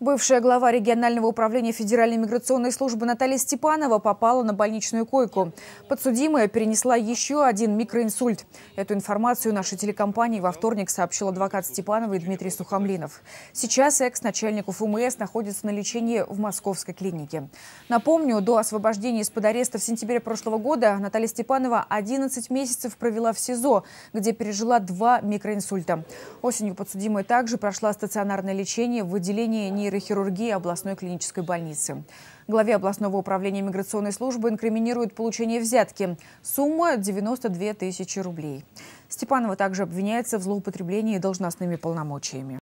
Бывшая глава регионального управления Федеральной миграционной службы Наталья Степанова попала на больничную койку. Подсудимая перенесла еще один микроинсульт. Эту информацию нашей телекомпании во вторник сообщил адвокат Степановой Дмитрий Сухомлинов. Сейчас экс-начальник УФМС находится на лечении в московской клинике. Напомню, до освобождения из-под ареста в сентябре прошлого года Наталья Степанова 11 месяцев провела в СИЗО, где пережила два микроинсульта. Осенью подсудимая также прошла стационарное лечение в отделении нейрологии нейрохирургии областной клинической больницы. Главе областного управления миграционной службы инкриминируют получение взятки. Сумма 92 тысячи рублей. Степанова также обвиняется в злоупотреблении должностными полномочиями.